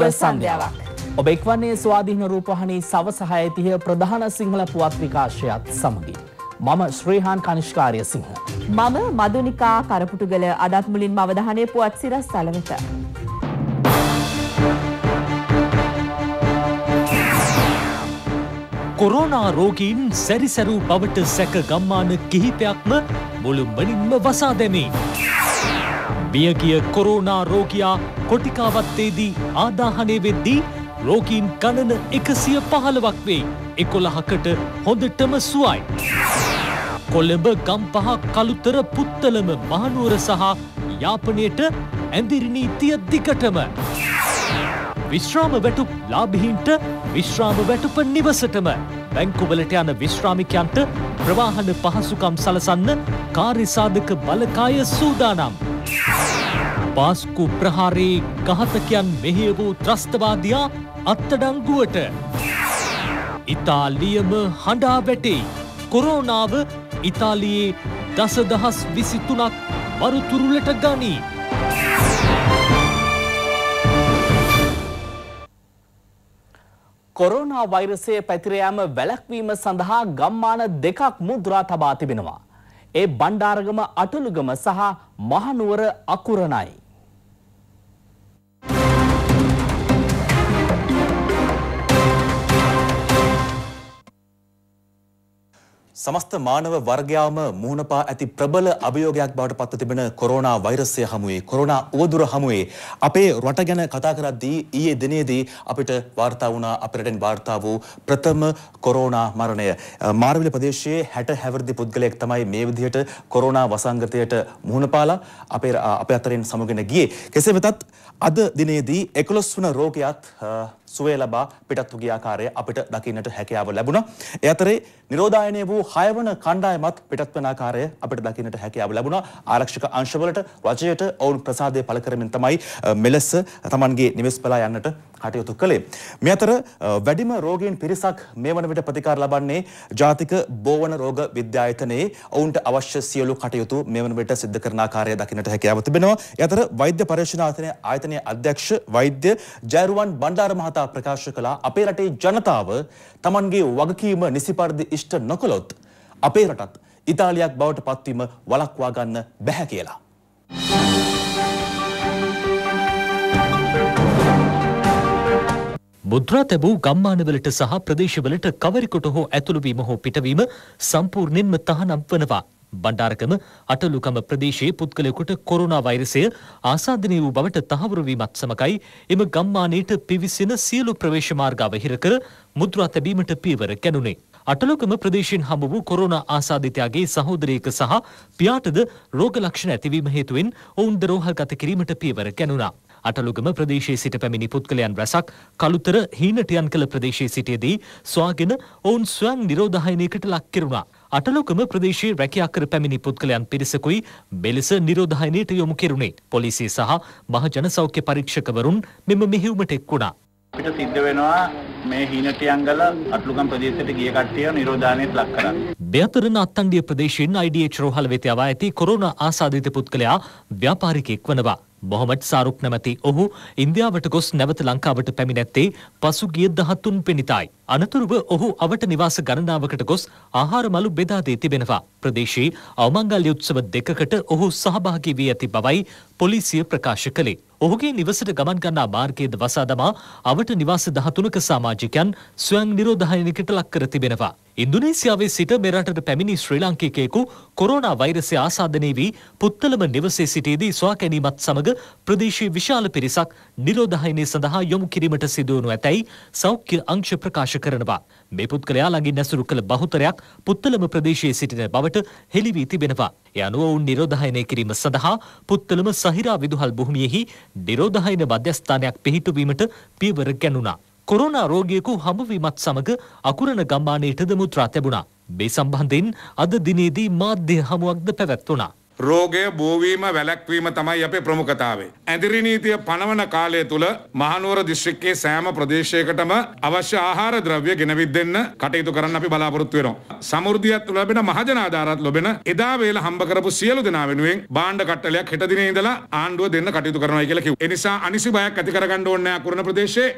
සුබ සන්ධ්‍යාවක්. ඔබ එක්වන්නේ ස්වාධීන රූපවාහිනී සවස 6:30 ප්‍රධාන සිංහල පුවත් විකාශයත් සමගින්. මම ශ්‍රීහාන් කනිෂ්කාරය සිංහ. මම මදුනිකා කරපුටුගල අදත් මුලින්ම අවධානය පුවත් සිරස් සලවෙත. කොරෝනා රෝගීන් සැරිසරූ බවට සැක ගම්මාන කිහිපයක්ම මුළුමනින්ම වසා දැමේ. මියගිය කොරෝනා රෝගයා කොටිකාවත්තේදී ආදාහනය වෙද්දී රෝගීන් ගණන එකසිය පහළවක් වෙයි. එකොළහකට හොඳටම සුවයි. කොළඹ ගම්පහ කළුතර පුත්තලම මහනුවර සහ යාපනයට ඇඳිරිනීතිය දිකටම. විශ්‍රාම වැටුප් ලාබිහින්ට විශ්‍රාම වැටුප නිවසටම බැංකුවලට යන විශ්‍රාමිකයන්ට ප්‍රවාහන පහසුකම් සලසන්න කාරිසාධක බලකාය සූදානම්. පාස්කු ප්‍රහාරයේ ඝාතකයන් මෙහෙය වූ ත්‍රස්තවාදයා අත්තඩංගුවට. ඉතාලියම හඬා වැටේ. කොරෝනාව ඉතාලියේ දසදහස් විසිතුනක් මරුතුරුලට ගනී. කොරෝනා වෛරසය පැතිරයෑම වැලැක්වීම සඳහා ගම්මාන දෙකක් මුද්‍රා තබා තිබෙනවා. ඒ බණ්ඩාරගම අටලුගම සහ මහනුවර අකුරණයි. සමස්ත මානව වර්ගයාම මුහුණපා ඇති ප්‍රබල අභියෝගයක් බවට පත්ව තිබෙන කොරෝනා වෛරසය හමුවේ කොරෝනා උවදුර හමුවේ අපේ රට ගැන කතා කරද්දී ඊයේ දිනේදී අපිට වාර්තා වුණා අපරටෙන් වාර්තා වූ ප්‍රථම කොරෝනා මරණය මාර්විල ප්‍රදේශයේ 60 හැවිරිදි පුද්ගලයෙක් තමයි මේ විදිහට කොරෝනා වසංගතයට මුහුණ පාලා අපේ අපේ අතරින් සමුගෙන ගියේ කෙසේ වෙතත් අද දිනේදී 11 වන රෝගියාත් සුවය ලබා පිටත් වූ ආකාරය අපිට දකින්නට හැකියාව ලැබුණා. ඒ අතරේ නිරෝධායනය වූ 6 වන කණ්ඩායමත් පිටත් වන ආකාරය අපිට දකින්නට හැකියාව ලැබුණා. ආරක්ෂක අංශවලට රජයට ඔවුන් ප්‍රසාදය පළ කරමින් තමයි මෙලෙස තමන්ගේ නිවෙස් පලා යන්නට කටයුතු කළේ. මේ අතර වැඩිම රෝගීන් පිරිසක් මේ වන විට ප්‍රතිකාර ලබන්නේ ජාතික බෝවන රෝග විද්‍යායතනයේ ඔවුන්ට අවශ්‍ය සියලු කටයුතු මේ වන විට සිද්ධ කරන ආකාරය දකින්නට හැකියාව තිබෙනවා. ඒ අතර වෛද්‍ය පරීක්ෂණ ආයතනයේ අධ්‍යක්ෂ වෛද්‍ය ජයරුවන් බණ්ඩාර මහතා වටා ප්‍රකාශ කළා අපේ රටේ ජනතාව තමන්ගේ වගකීම නිසි පරිදි ඉෂ්ට නොකළොත් අපේ රටත් ඉතාලියක් බවට පත්වීම වළක්වා ගන්න බැහැ කියලා. මුද්‍රා තැබූ ගම්මානවලට සහ ප්‍රදේශවලට කවරෙකුට හෝ ඇතුළුවීම හෝ පිටවීම සම්පූර්ණයෙන්ම තහනම් වනවා. බණ්ඩාරකම අටලුකම ප්‍රදේශයේ පුද්ගලයෙකුට කොරුණා වෛරසය ආසාදනය වූ බවට තහවුරු වීමත් සමගයි එම ගම්මානයට පිවිසෙන සියලු ප්‍රවේශ මාර්ග අවහිර කර මුද්‍රා තැබීමට පියවර ගැනුනේ. අටලොකම ප්‍රදේශයෙන් හමු වූ කොරුණා ආසාදිතයාගේ සහෝදරයෙක සහ පියාටද රෝග ලක්ෂණ ඇතිවීම හේතුවෙන් ඔවුන් ද රෝහල්ගත කිරීමට පියවර ගැනුණා. අටලුගම ප්‍රදේශයේ සිට පැමිණි පුද්ගලයන් රැසක් කළුතර හීනට යන් කළ ප්‍රදේශයේ සිටියදී ස්වාගෙන ඔවුන් ස්වයං නිරෝධායනයකට ලක් කෙරුණා. අටලොකම ප්‍රදේශයේ රැකියා කර පැමිණි පුද්ගලයන් පිරිසකුයි මෙලෙස නිරෝධායනයට යොමු කෙරුණේ. පොලිසිය සහ මහජන සෞඛ්‍ය පරීක්ෂකවරුන් මෙම මෙහෙයුමට එක් වුණා. අපිට සිද්ධ වෙනවා මේ හීනටියංගල අටලුකම් ප්‍රදේශයට ගිය කට්ටිය නිරෝධායනයට ලක් කරන්න. බෙයතරන අත්තණ්ඩිය ප්‍රදේශයෙන් IDH රෝහල වෙත යවා ඇති කොරෝනා ආසාදිත පුද්ගලයා ව්‍යාපාරිකයෙක් වනවා. මොහමඩ් සාරුක් නැමැති ඔහු ඉන්දියාවට ගොස් නැවත ලංකාවට පැමිණැත්තේ පසුගිය දහතුන් පෙනිතයි. අනතුරුව ඔහු අවට නිවාස ගණනාවකට ගොස් ආහාර මලු බෙදා දී තිබෙනවා. ප්‍රදේශයේ අවමංගල්‍ය උත්සව දෙකකට ඔහු සහභාගී වී ඇති බවයි පොලිසිය ප්‍රකාශ කළේ. ඔහුගේ නිවසට ගමන් ගන්නා මාර්ගයේද වසා දමා අවට නිවාස 13ක සමාජිකයන් ස්වයං නිරෝධායනයකට ලක් කර තිබෙනවා. ඉන්දුනීසියාවේ සිට මෙරටට පැමිණි ශ්‍රී ලාංකිකයෙකු කොරෝනා වෛරසය ආසාදනය වී පුත්තලම නිවසේ සිටියේදී සොයාකැනීමත් සමඟ ප්‍රදේශයේ විශාල පිරිසක් නිරෝධහයනය සඳහා යොමු කිරීමට සිදුවනු ඇතැයි සෞඛ්‍ය අංශ ප්‍රකාශ කරනවා. මේ පුද්ගලයා ළඟින් ඇසුරු කළ බහුතරයක් පුත්තලම ප්‍රදේශයේ සිටින බවට හෙළිවී තිබෙනවා. එය අනුව ඔවුන් නිරෝධහයනය කිරීම සඳහා පුත්තලම සහිරා විදුහල් භූමියෙහි නිරෝධහයන මධ්‍යස්ථානයක් පිහිටුවීමට පියවර ගැනුණා. කොරෝනා රෝගියෙකු හමුවීමත් සමග අකුරණ ගම්මානයටද මුත්‍රා තැබුණා. මේ සම්බන්ධයෙන් අද දිනේදී මාධ්‍ය හමුවක්ද පැවැත්වුණා. රෝගය බෝවීම වැලැක්වීම තමයි අපේ ප්‍රමුඛතාවේ. ඇදිරි නීතිය පනවන කාලය තුල මහනුවර දිස්ත්‍රික්කයේ සෑම ප්‍රදේශයකටම අවශ්‍ය ආහාර ද්‍රව්‍ය ගෙනවිත් දෙන්න කටයුතු කරන්න අපි බලාපොරොත්තු වෙනවා. සමෘද්ධියත් ලැබෙන මහජන ආධාරات ලැබෙන එදා වේල හම්බ කරපු සියලු දෙනා වෙනුවෙන් භාණ්ඩ කට්ටලයක් හෙට දිනේ ඉඳලා ආණ්ඩුව දෙන්න කටයුතු කරනවා කියලා කිව්වා. ඒ නිසා අනිසි බයක් ඇති කරගන්න ඕනේ නැහැ කුරුණ ප්‍රදේශයේ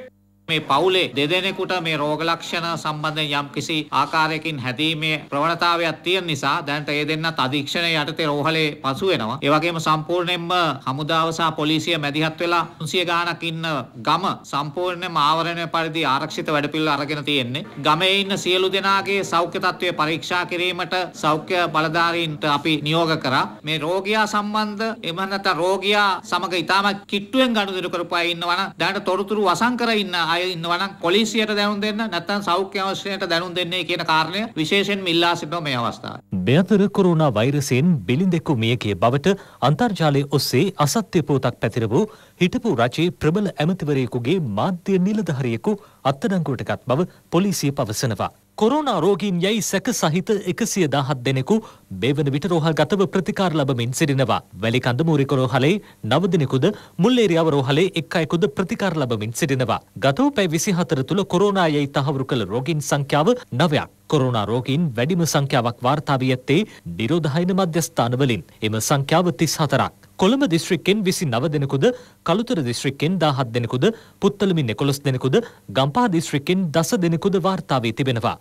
මේ පවුලේ දෙදෙනෙකුට මේ රෝග ලක්ෂණ සම්බන්ධයෙන් යම්කිසි ආකාරයකින් හැදීමේ ප්‍රවණතාවයක් තියෙන නිසා දැනට ඒ දෙන්නත් අධීක්ෂණය යටතේ රෝහලේ පසු වෙනවා. ඒ වගේම සම්පූර්ණයෙන්ම හමුදාව සහ පොලිසිය මැදිහත් වෙලා 300 ගාණක් ඉන්න ගම සම්පූර්ණයෙන්ම ආවරණය පරිදි ආරක්ෂිත වැඩපිළිවෙල අරගෙන තියෙන්නේ. ගමේ ඉන්න සියලු දෙනාගේ සෞඛ්‍ය තත්ත්වය පරීක්ෂා කිරීමට සෞඛ්‍ය බලධාරීන්ට අපි නියෝග කරා. මේ රෝගියා සම්බන්ධ එහෙම නැත්නම් රෝගියා සමග ඊටම කිට්ටුවෙන් ගනුදෙනු කරපුවා ඉන්නවා නම් දැනට තොරතුරු වසන් කර ඉන්න අය අය ඉන්නවා නම් පොලිසියට දැනුම් දෙන්න නැත්නම් සෞඛ්‍ය අවශ්‍යයට දැනුම් දෙන්නේ කියන කාරණය විශේෂයෙන්ම ඉල්ලා සිටිනවා මේ අවස්ථාවේ. මෙතර කොරෝනා වෛරසයෙන් බිලිඳෙකු මියගේ බවට අන්තර්ජාලය ඔස්සේ අසත්‍ය පුවතක් පැතිර වූ හිටපු රජයේ ප්‍රබල ඇමතිවරයෙකුගේ මාධ්‍ය නිලධාරියෙකු අත්අඩංගුවට ගත් බව පොලිසිය පවසනවා. කොරෝනා රෝගීන් යැයි සැක සහිත එකසිය දහත් දෙනෙකු බේවන විට රෝහල්ගතව ප්‍රතිකාර ලබමින් සිටිනවා. වැලිකඳ මූරිකොරෝ හලේ නවදිනෙකුද මුල්ලේරියාව රෝහලේ එක් අයෙකුද ප්‍රතිකාර ලබමින් සිටිනවා. ගතව පැ විසි හතර තුළ කොරෝනා යැයි තහවුරු කළ රෝගීන් සංඛ්‍යාව නවයක්. කොරුණා රෝගීන් වැඩිම සංඛ්‍යාවක් වාර්තා වී ඇත්තේ නිරෝධායන මධ්‍යස්ථානවලින්. එම සංඛ්‍යාව 34ක්. කොළඹ දිස්ත්‍රික්කෙන් විසි නව දෙනෙකුද කළුතර දිස්ත්‍රික්කෙන් දාහත් දෙනෙකුද පුත්තලමින් එකොළොස් දෙනෙකුද ගම්පා දිස්ත්‍රික්කෙන් දස දෙනෙකුද වාර්තාාවී තිබෙනවා.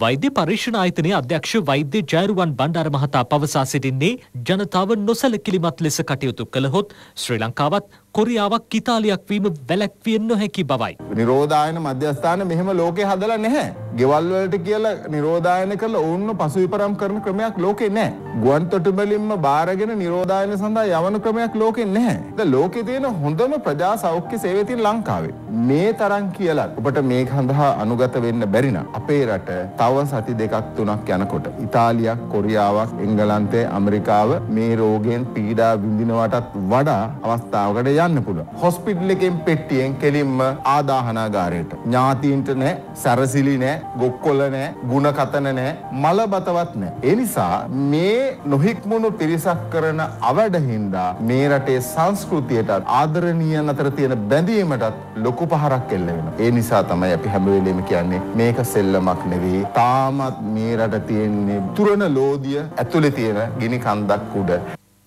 වෛද්‍ය පරීක්ෂණ ආයතනයේ අධ්‍යක්ෂ වෛද්‍ය ජයරුවන් බණ්ඩාර මහතා පවසා සිටින්නේ ජනතාව නොසැලකිලිමත් ලෙස කටයුතු කළහොත් ශ්‍රී ලංකාවත් කොරියාවක් ඉතාලියක් වීම වැළැක්විය නොහැකි බවයි. නිරෝධායන මධ්‍යස්ථාන මෙහෙම ලෝකේ හදලා නැහැ. ගෙවල් වලට කියලා නිරෝධායන කරලා ඔවුන්ව පසුවිපරම් කරන ක්‍රමයක් ලෝකේ නැහැ. ගුවන් තොටුපළින්ම බාරගෙන නිරෝධායන සඳහා යවන ක්‍රමයක් ලෝකේ නැහැ. ද ලෝකේ තියෙන හොඳම ප්‍රජා සෞඛ්‍ය සේවය තියෙන ලංකාවේ. මේ තරම් කියලා ඔබට මේ හඳහා අනුගත වෙන්න බැරින අපේ රට තව සති දෙකක් තුනක් යනකොට ඉතාලියක් කොරියාවක් එංගලන්තය ඇමරිකාව මේ රෝගෙන් පීඩා විඳිනවටත් වඩා අවස්ථාවකට යන්න පුළුවන්. හොස්පිටල් එකෙන් පෙට්ටියෙන් කෙලින්ම ආදාහනාගාරයට. ඥාතීන්ට නෑ සැරසිලි නෑ ගොක්කොල නෑ ගුණ කතන නෑ මල බතවත් නෑ. එනිසා මේ නොහික්මුණු පිරිසක් කරන අවඩහින්දා මේ රටේ සංස්කෘතියට ආදරණීයන් අතර තියෙන බැඳීමටත් ලොකු පහරක් එල්ල වෙනවා. ඒ නිසා තමයි අපි හැම වෙලෙම කියන්නේ මේක සෙල්ලමක් නෙවෙයි. තාමත් මේ රට තියෙන්නේ තුරන ලෝදිය ඇතුලේ තියෙන ගිනි කන්දක් උඩ.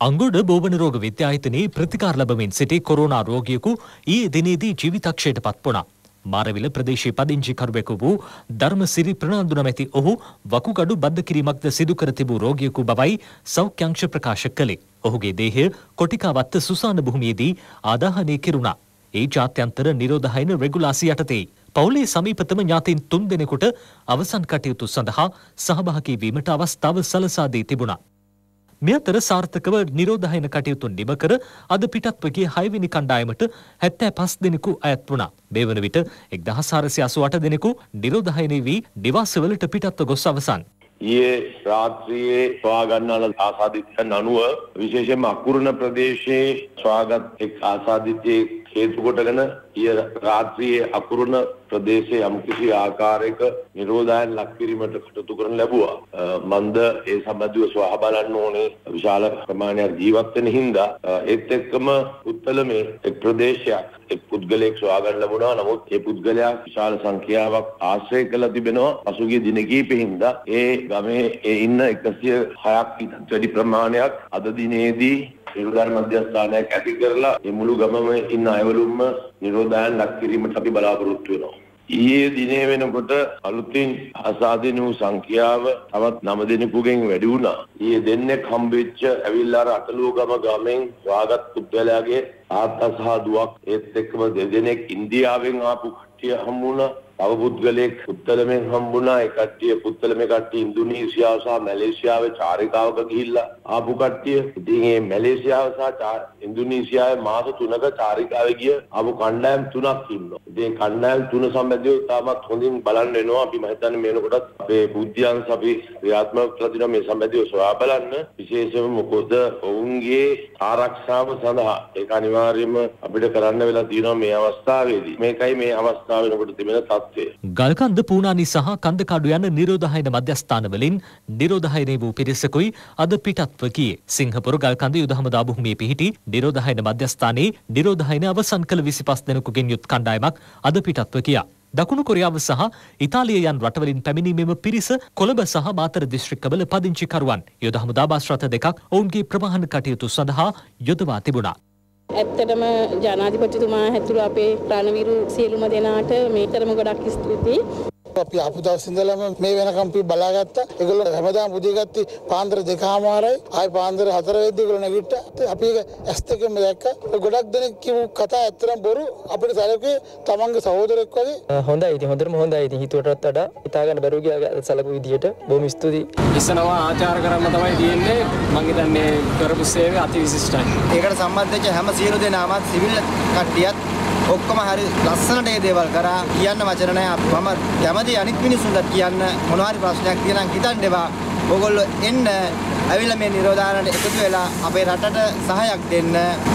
අංගොඩ බෝවන රෝග විද්‍යායතනයේ ප්‍රතිකාර ලබමින් සිටි කොරෝනා රෝගියෙකු ඊයේ දිනේදී ජීවිතක්ෂයට පත්වුණා. මාරවිල ප්‍රදේශයේ පදිංචිකරුවෙකු වූ ධර්මසිරි ප්‍රනාන්දු නැමැති ඔහු වකුගඩු බද්ධ කිරීමක්ද සිදු කර තිබූ රෝගියෙකු බවයි සෞඛ්‍යංශ ප්‍රකාශ කළේ. ඔහුගේ දේහය කොටිකාවත්ත සුසාන භූමියේදී ආදාහනය කෙරුණා. ඒ ජාත්‍යන්තර නිරෝධහයින රෙගුලාසි යටතේ. පවුලේ සමීපතම ඥාතීන් තුන් දෙනෙකුට අවසන් කටයුතු සඳහා සහභාගී වීමට අවස්ථාව සලසා දී තිබුණා. මේ අතර සාර්ථකව නිරෝධායන කටයුතු නිම කර අද පිටත්වගේ හයවෙනි කණ්ඩායමට හැත්තෑ පස් දෙනෙකු අයත් වුණා. මේ වන විට එක් දහසාරසි අසුවට දෙනෙකු නිරෝධායනය වී නිවාසවලට පිටත්ව ගොස් අවසන්. ඒ රාත්‍රියයේ ස්වාගන්නාල ආසාධිත්‍යන් අනුව විශේෂම අකුරණ ප්‍රදේශයේ ස්වාගත් එක් ආසාධිත්‍යයේ හේතු කොටගෙන ඊය රාත්‍රියේ අකුරුණ ප්‍රදේශයේ යම්කිසි ආකාරයක නිරෝධායන් ලක් කිරීමට කටයුතු කරන ලැබුවා. මන්ද ඒ සම්බන්ධව සුවහ බලන්න ඕනේ විශාල ප්‍රමාණයක් ජීවත් වෙන හින්දා ඒත් එක්කම උත්තලමේ එක් ප්‍රදේශයක් එක් පුද්ගලයෙක් සොයාගන්න ලැබුණා. නමුත් ඒ පුද්ගලයා විශාල සංඛ්‍යාවක් ආශ්‍රය කරලා තිබෙනවා. පසුගිය දින කිහිපෙහිඳ ඒ ගමේ ඒ ඉන්න 106ක් වැඩි ප්‍රමාණයක් අද දිනේදී නිලධාර මධ්‍යස්ථානයක් ඇති කරලා මේ මුළු ගමම ඉන්න අයවලුම්ම නිරෝධායන් ලක් කිරීමට අපි බලාපොරොත්තු වෙනවා. ඊයේ දිනේ වෙනකොට අලුතින් අසාධින වූ සංඛ්‍යාව තවත් 9 දෙනෙකුගෙන් වැඩි වුණා. ඊයේ දෙන්නෙක් හම්බෙච්ච ඇවිල්ලා අර අතලුව ගම ගමෙන් වාගත් පුද්ගලයාගේ තාත්තා සහ දුවක් ඒත් එක්කම දෙදෙනෙක් ඉන්දියාවෙන් ආපු කට්ටිය හම්බුණා. තව පුද්ගලයෙක් පුත්තලමෙන් හම්බුණා. ඒ කට්ටිය පුත්තලමේ කට්ටිය ඉන්දුනීසියාව සහ මැලේසියාවේ චාරිකාවක ගිහිල්ලා ආපු කට්ටිය. ඉතින් මේ මැලේසියාව සහ ඉන්දුනීසියාවේ මාස 3ක චාරිකාවේ ගිය ආපු කණ්ඩායම් තුනක් ඉන්නවා. ඉතින් කණ්ඩායම් තුන සම්බන්ධව තාමත් හොඳින් බලන්න වෙනවා. අපි මම හිතන්නේ මේ වෙනකොටත් අපේ බුද්ධියන්ස අපි ක්‍රියාත්මක කරලා තියෙනවා මේ සම්බන්ධව සොයා බලන්න. විශේෂයෙන්ම මොකද ඔවුන්ගේ ආරක්ෂාව සඳහා ඒක අනිවාර්යයෙන්ම අපිට කරන්න වෙලා තියෙනවා මේ අවස්ථාවේදී. මේකයි මේ අවස්ථාව වෙනකොට තිබෙන තත්ත්වය. ගල්කන්ද පූනානි සහ කන්දකඩු යන නිරෝධායන මධ්‍යස්ථානවලින් නිරෝධායනය වූ පිරිසකුයි අද පිටත් වකියේ. සිංහපුර ගල්කඳ යුදහමදා භූමියේ පිහිටි නිරෝධායන මධ්‍යස්ථානයේ නිරෝධායන අවසන් කළ 25 දෙනෙකුගෙන් යුත් කණ්ඩායමක් අද පිටත්ව කියා. දකුණු කොරියාව සහ ඉතාලිය යන් රටවලින් පැමිණීමේම පිරිස කොළඹ සහ මාතර දිස්ත්‍රික්කවල පදිංචිකරුවන් යොද හමුදා බස් රථ දෙකක් ඔවුන්ගේ ප්‍රවාහන කටයුතු සඳහා යොදවා තිබුණා. ඇත්තටම ජනාධිපතිතුමා ඇතුළු අපේ රණවිරු සියලුම දෙනාට මේතරම ගොඩක් ස්තුතියි. අපි අපිතා සිඳලම මේ වෙන කම්පි බලාගත්ත එකල හැමදා පුදිගත්ති පාන්දර දෙකාමාරයි අයි පාන්දර හතර වෙද්දිකල නැගිට්ට අපි ඇස්තකම දැක්ක ගොඩක් දෙනෙක් කිව් කතා ඇත්තරම් බොරු අපිට සැලකේ තමන්ගේ සහෝදරෙක් වගේ හොඳ ඉති හොඳරම හොඳ ඉති හිතුවටත් අඩා ඉතාගන්න බැරුගයා සලපු විදිහට බොම ස්තුතියි ඉස්සනවා ආචාර කරන්න තමයි තියෙන්නේ මංහිතන්නේ කරපු සේවය අති විශිෂ්ටයි ඒකට සම්බන්ධච හැම සියලු දෙනාමත් සිවිල්ල කට්ටියත් ඔක්කොම හරි ලස්සනට ඒ දේවල් කරා කියන්න වචන නැහැ මම කැමති අනිත් මිනිස්සුන්ට කියන්න මොනවා හරි ප්‍රශ්නයක් තියෙනම් හිතන්න එපා ඔයගොල්ලෝ එන්න ඇවිල්ලා මේ නිරෝධාරණයට එකතු වෙලා අපේ රටට සහයක් දෙන්න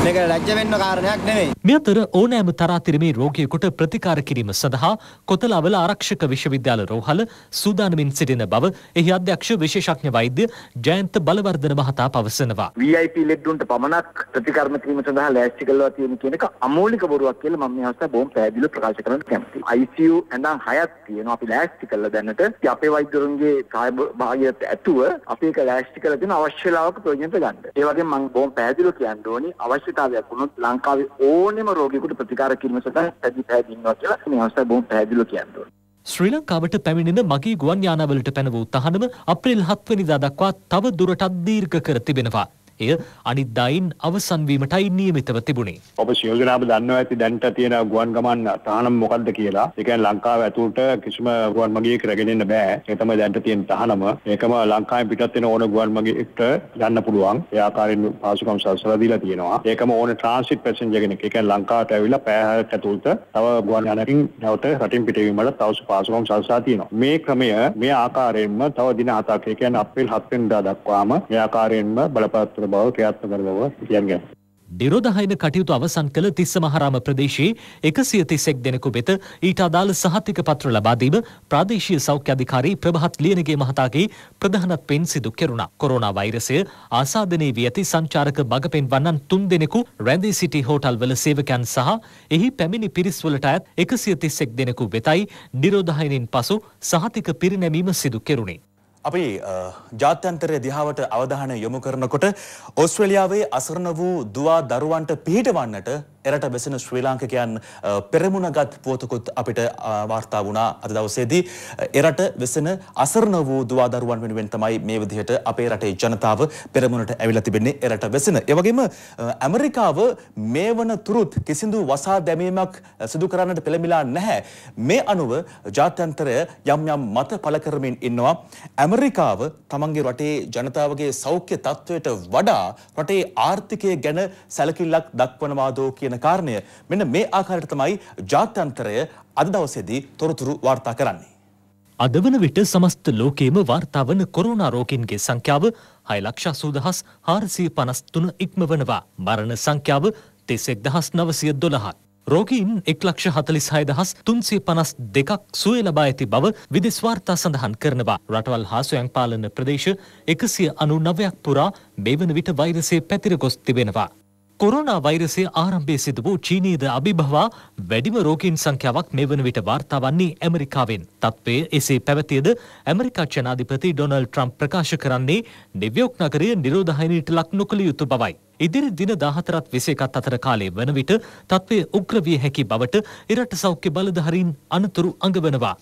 මේක ලැජ්ජ වෙන්න කාරණයක් නෙමෙයි. මේ අතර ඕනෑම තරාතිරමේ රෝගියෙකුට ප්‍රතිකාර කිරීම සඳහා කොතලාවල ආරක්ෂක විශ්වවිද්‍යාල රෝහල සූදානමින් සිටින බව එහි අධ්‍යක්ෂ විශේෂඥ වෛද්‍ය ජයන්ත බලවර්ධන මහතා පවසනවා. VIP ලෙඩ්ඩුන්ට පමණක් ප්‍රතිකර්ම කිරීම සඳහා ලෑස්ති කළා තියෙන කියන එක අමෝලික බොරුවක් කියලා මම මේ අවස්ථාවේ බොහොම පැහැදිලිව ප්‍රකාශ කරන්න කැමතියි. ICU ඇඳන් හයක් තියෙනවා අපි ලෑස්ති කළා දැනට. අපේ වෛද්‍යවරුන්ගේ කාය භාගයත් ඇතුව අපි ඒක ලෑස්ති කළා තියෙන අවශ්‍ය වෙලාවක ප්‍රයෝජනට ගන්න. ඒ වගේම මම බොහොම පැහැදිලිව කියන්න ඕනි අවශ්‍යතාවයක් වුණොත් ලංකාවේ ඕනෙම රෝගියෙකුට ප්‍රතිකාර කිරීම සඳහා පැදි පැහැදි ඉන්නවා කියලා මේ අවස්ථාවේ බොහොම පැහැදිලිව කියන්න ඕනි. ශ්‍රී ලංකාවට පැමිණෙන මගී ගුවන් යානාවලට පැන වූ තහනම අප්‍රේල් 7 වෙනිදා දක්වා තව දුරටත් දීර්ඝ කර තිබෙනවා. එය අනිද්දායින් අවසන්වීමටයි නියමිතව තිබුණේ. ඔබ ශියෝජනාව දන්නවා ඇති දැන්ට තියෙන ගුවන් ගමන් තහනම් මොකක්ද කියලා. ඒකෙන් ලංකාව ඇතුළට කිසිම ගුවන් මගියෙක් රැගෙන එන්න බෑ. ඒ තමයි දැන්ට තියෙන තහනම. ඒකම ලංකාවෙන් පිටත් වෙන ඕන ගුවන් මගියෙක්ට යන්න පුළුවන්. ඒ ආකාරයෙන් පාසුකම් සලසලා දීලා තියෙනවා. ඒකම ඕන ට්‍රාන්සිට් පැසෙන්ජර් කෙනෙක්. ඒ කියන්නේ ලංකාවට ඇවිල්ලා පැය හයක් ඇතුළත තව ගුවන් යානකින් නැවත රටින් පිටවීමට තවස පාසුකම් සලසා තියෙනවා. මේ ක්‍රමය මේ ආකාරයෙන්ම තව දින හතක්. ඒ කියන්නේ අප්‍රේල් 7 වෙනිදා දක්වාම මේ ආකාරයෙන්ම බලපෑම් කරන බව ක්‍රියාත්මක කරන බව කියන්නේ. නිරෝධහයන කටයුතු අවසන් කළ තිස්ස මහරාම ප්‍රදේශයේ එකසිය තිස්සෙක් දෙනෙකු වෙත ඊට අදාළ සහතික පත්‍ර ලබාදීම ප්‍රාදේශීය සෞඛ්‍ය අධිකාරී ප්‍රභහත් ලියනගේ මහතාගේ ප්‍රධානත්වයෙන් සිදු කෙරුණා. කොරෝනා වෛරසය ආසාදනයේ වී ඇති සංචාරක බග පෙන්වන්නන් තුන් දෙනෙකු රැඳී සිටි හෝටල්වල සේවකයන් සහ එහි පැමිණි පිරිස්වලට අයත් එකසිය තිස්සෙක් දෙනෙකු වෙතයි නිරෝධහයනින් පසු සහතික පිරිනැමීම සිදු කෙරුණේ. අපි ජාත්‍යන්තර දිහාවට අවධානය යොමු කරනකොට ඔස්ට්‍රේලියාවේ අසරණ වූ දුවා දරුවන්ට පිහිටවන්නට එරට බැසෙන ශ්‍රී ලාංකිකයන් පෙරමුණගත් පුවතකුත් අපිට වාර්තා වුණා අද දවසේදී එරට වෙසෙන අසරණ වූ දුවා දරුවන් වෙනුවෙන් තමයි මේ විදිහට අපේ රටේ ජනතාව පෙරමුණට ඇවිල්ලා තිබෙන්නේ එරට වෙසෙන. ඒ වගේම ඇමරිකාව මේ වන තුරුත් කිසිදු වසා දැමීමක් සිදු කරන්නට පෙළඹිලා නැහැ. මේ අනුව ජාත්‍යන්තරය යම් යම් මත පළ කරමින් ඉන්නවා. ඇමරිකාව තමන්ගේ රටේ ජනතාවගේ සෞඛ්‍ය තත්ත්වයට වඩා රටේ ආර්ථිකය ගැන සැලකිල්ලක් දක්වනවාදෝ කියන කාරණය මෙන්න මේ ආකාරයට තමයි ජාත්‍යන්තරය අද දවසේදී තොරතුරු වාර්තා කරන්නේ. අද වන විට සමස්ත ලෝකයේම වාර්තාවන කොරුණා රෝගීන්ගේ සංඛ්‍යාව හය ලක්ෂ සූදහස් හාරසිය පනස්තුන ඉක්මවනවා. මරණ සංඛ්‍යාව තෙසෙක් දහස් නවසිය දොළහත්. රෝගීන් එක් ලක්ෂ හතලිස් හයදහස් තුන්සේ පනස් දෙකක් සුවය ලබා ඇති බව විදෙස්වාර්තා සඳහන් කරනවා. රටවල් හාසුයන් පාලන ප්‍රදේශ එකසිය අනු නවයක් පුරා මේ වන විට වෛරසේ පැතිර ගොස් තිබෙනවා. කොරුණා වෛරසය ආරම්භය සිද වූ චීනීද අභිභවා වැඩිම රෝගීන් සංඛ්‍යාවක් මේ වන විට වාර්තා වන්නේ ඇමරිකාවෙන්. තත්ත්වය එසේ පැවතියද ඇමරිකා ජනාධිපති ඩොනල් ට්‍රම්ප් ප්‍රකාශ කරන්නේ නිව්යෝක් නගරය නිරෝධහයිනයට ලක් නොකළ යුතු බවයි. ඉදිරි දින දාහතරත් විසේකත් අතර කාලේ වන විට තත්ත්වය උග්‍රවිය හැකි බවට එරට සෞඛ්‍ය බලධහරින් අනතුරු අඟවනවා.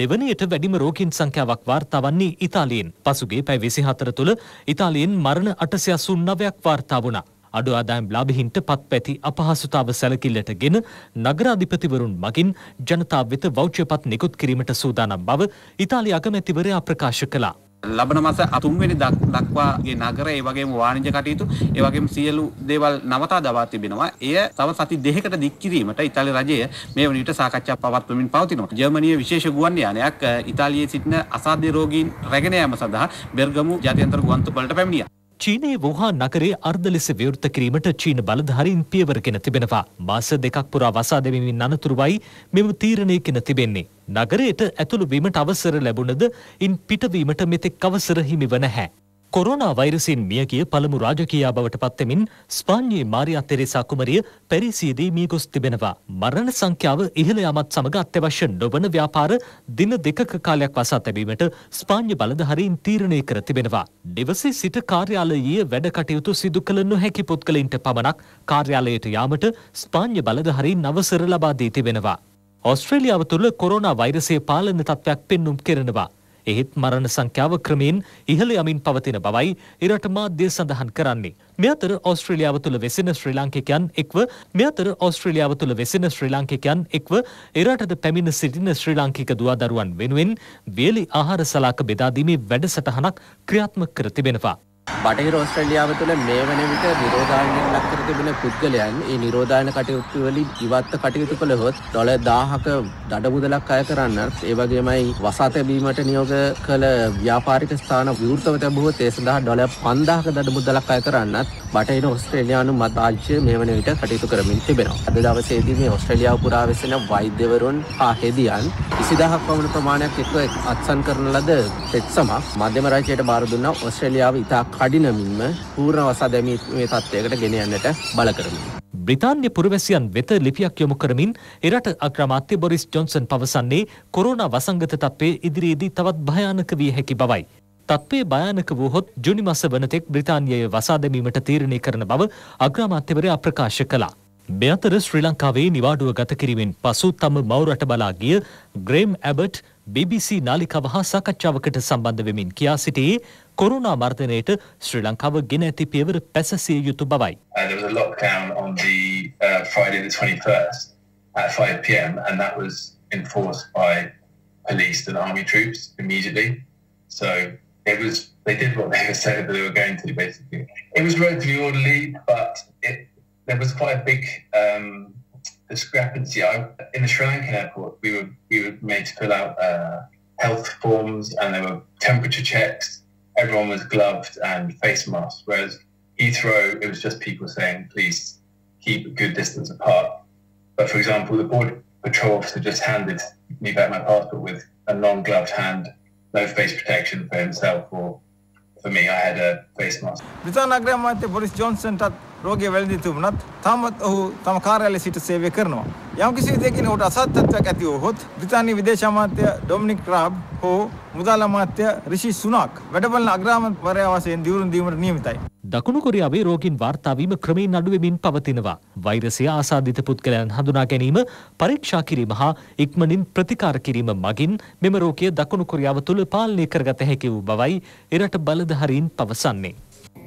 දෙවනයට වැඩිම රෝගීන් සංඛ්‍යාවක් වාර්තා වන්නේ ඉතාලියෙන්. පසුගේ පැය 24 තුළ ඉතාලියෙන් මරණ 889ක් වාර්තා වුණා. අඩු ආදායම් ලාභීන්ට පත්පැති අපහසුතාව සැලකිල්ලට ගෙන නගරාධිපතිවරුන් මගින් ජනතාව වෙත වෞච්‍යපත් නිකුත් කිරීමට සූදානම් බව ඉතාලි අගමැතිවරයා ප්‍රකාශ කළා. ලබන මස අතුන්වෙනි දක්වාගේ නගර ඒවගේම වාණජ කටයුතු ඒවගේම සියලු දේවල් නවතා දවා තිබෙනවා එය තව සති දෙහකට දික්කිරීමට ඉතාලි රජය මේ වනිට සාකච්ඡා පවත්වමින් පවතිනවා ජර්මනිය විශේෂ ගුවන් යානයක් ඉතාලියේ සිටින අසාධ්‍ය රෝගීන් රැගෙන යාම සඳහා බෙර්ගමු ජාත්‍යන්තර ගුවන්තුපලට පැමිණියා චීනයේ වුහාන් නගරේ අර්ධ ලෙස විවෘත කිරීමට චීන බලධාරීන් පියවරගෙන තිබෙනවා. මාස දෙකක් පුරා වසා දැමීමෙන් අනතුරුවයි මෙම තීරණය ගෙන තිබෙන්නේ. නගරයට ඇතුළු වීමට අවසර ලැබුණද ඉන් පිටවීමට මෙතෙක් අවසර හිමිව නැහැ. කොරෝනා වෛරසින් මියගිය පළමු රාජකීයා බවට පත්වෙමින් ස්පාඤ්ඤයේ මාරියා තෙරේසා කුමරිය පැරිසියේදී මිය ගොස් තිබෙනවා. මරණ සංඛ්‍යාව ඉහළ යාමත් සමග අත්‍යවශ්‍ය නොවන ව්‍යාපාර දින දෙකක කාලයක් වසා තැබීමට ස්පාඤ්ඤ බලධාරීන් තීරණය කර තිබෙනවා. දිවසේ සිට කාර්යාලයේ වැඩ කටයුතු සිදු කළ නොහැකි පුද්ගලයින්ට පමණක් කාර්යාලයට යාමට ස්පාඤ්ඤ බලධාරීන් අවසර ලබා දී තිබෙනවා. ඔස්ට්‍රේලියාව තුළ කොරෝනා වෛරසයේ පාලන තත්ත්වයක් පෙන්눔 කරනවා. එහෙත් මරණ සංඛ්‍යාව ක්‍රමයෙන් ඉහළ යමින් පවතින බවයි එරට මාධ්‍ය සඳහන් කරන්නේ. මේ අතර ඕස්ට්‍රේලියාව තුළ වෙසෙන ශ්‍රී ලාංකිකයන් එක්ව මේ අතර ඕස්ට්‍රේලියාව තුළ වෙසෙන ශ්‍රී ලාංකිකයන් එක්ව එරටද පැමිණ සිටින ශ්‍රී ලාංකික දුවදරුවන් වෙනුවෙන් වේලි ආහාර සලාක බෙදා දීමේ වැඩසටහනක් ක්‍රියාත්මක කර තිබෙනවා. බටහිර ඔස්ට්‍රලියාව තුළ මේ වන විට නිරෝධායනයට ලක්කර තිබෙන පුද්ගලයන් ඒ නිරෝධායන කටයුතුවලින් ඉවත්ත කටයුතු කළ හොත් ඩොල දාහක දඩබුදලක් අය කරන්නත් ඒවගේමයි වසාතැබීමට නියෝග කළ ව්‍යාපාරික ස්ථාන විවෘතව තැබුව ඒ සඳහා ඩොල පන්දාහක දඩබුදලක් අය කරන්නත් බටහිර ඔස්ට්‍රේලයානු මත් භාජ්‍ය මේ වන විට කටයුතු කරමින් තිබෙනවා. අද දවසේදී මේ ඔස්ට්‍රලියාව පුරා වෙසෙන වෛද්‍යවරුන් හා හෙදියන් විසිදහක් පමණ ප්‍රමාණයක් එක්ව අත්සන් කරන ලද පෙත්සමක් මධ්‍යම රාජ්‍යයට බාර දුන්න ඔස්ට්‍රේලියාව ඉතා කඩිනමින්ම පූර්ණ වසා දැමීමේ තත්ත්වයකට ගෙන යන්නට බල කරමින්. බ්‍රිතාන්්‍ය පුරවැසියන් වෙත ලිපියක් යොමු කරමින් එරට අක්‍රමාත්‍ය බොරිස් ජොන්සන් පවසන්නේ කොරුණ වසංගත තත්වේ ඉදිරියේදී තවත් භයානක විය හැකි බවයි. තත්ත්වය භයානක වූහොත් ජුනි මස වනතෙක් බ්‍රතාන්යය වසා දැමීමට තීරණය කරන බව අග්‍රාමාත්‍යවරයා ප්‍රකාශ කළා. මෙ අතර ශ්‍රී ලංකාවේ නිවාඩුව ගත කිරීමෙන් පසු තම මවරට බලා ගිය ග්‍රේම් ඇබට් BBC නාලිකාව හා සාකච්ඡාවකට සම්බන්ධ වෙමින් කියා සිටියේ කොරුණා මර්ධනයට ශ්‍රී ලංකාව ගෙන ඇති පියවර පැසසිය යුතු බවයි. Uh, uh, at 5 pm, and that was enforced by police and army troops immediately. So it was they did what they said that they were going to. Basically, it was relatively orderly, but it, there was quite a big um, discrepancy. I, in the Sri Lankan airport, we were we were made to fill out uh, health forms, and there were temperature checks. Everyone was gloved and face masks, whereas Heathrow, it was just people saying, "Please keep a good distance apart." But for example, the border patrol officer just handed me back my passport with a non-gloved hand no face protection for himself or for me. I had a face mask. Britain Agriculture Minister Boris Johnson that Rogi Valdi Tumnat Tamat who Tamakarale Sita Sevi Karno. යම්කිසි විදයකින් ඔහුට අසත්‍යත්වයක් ඇති වුවහොත් බ්‍රිතාන්‍ය විදේශ අමාත්‍ය Dominic රාබ් හෝ මුදල් අමාත්‍ය රිෂි සුනක් වැඩබලන අග්‍රාමත්වරයා වශයෙන් දියුරුම් දීමට නියමිතයි. දකුණු කොරියාවේ රෝගීන් වාර්තාවීම ක්‍රමයෙන් අඩුවෙමින් පවතිනවා. වෛරසය ආසාධිත පුද්ගලයන් හඳුනා ගැනීම, පරීක්ෂා කිරීම හා ඉක්මනින් ප්‍රතිකාර කිරීම මගින් මෙම රෝගය දකුණු කොරියාව තුළ පාලනය කරගත හැකි වූ බවයි එරට බලධාරීන් පවසන්නේ.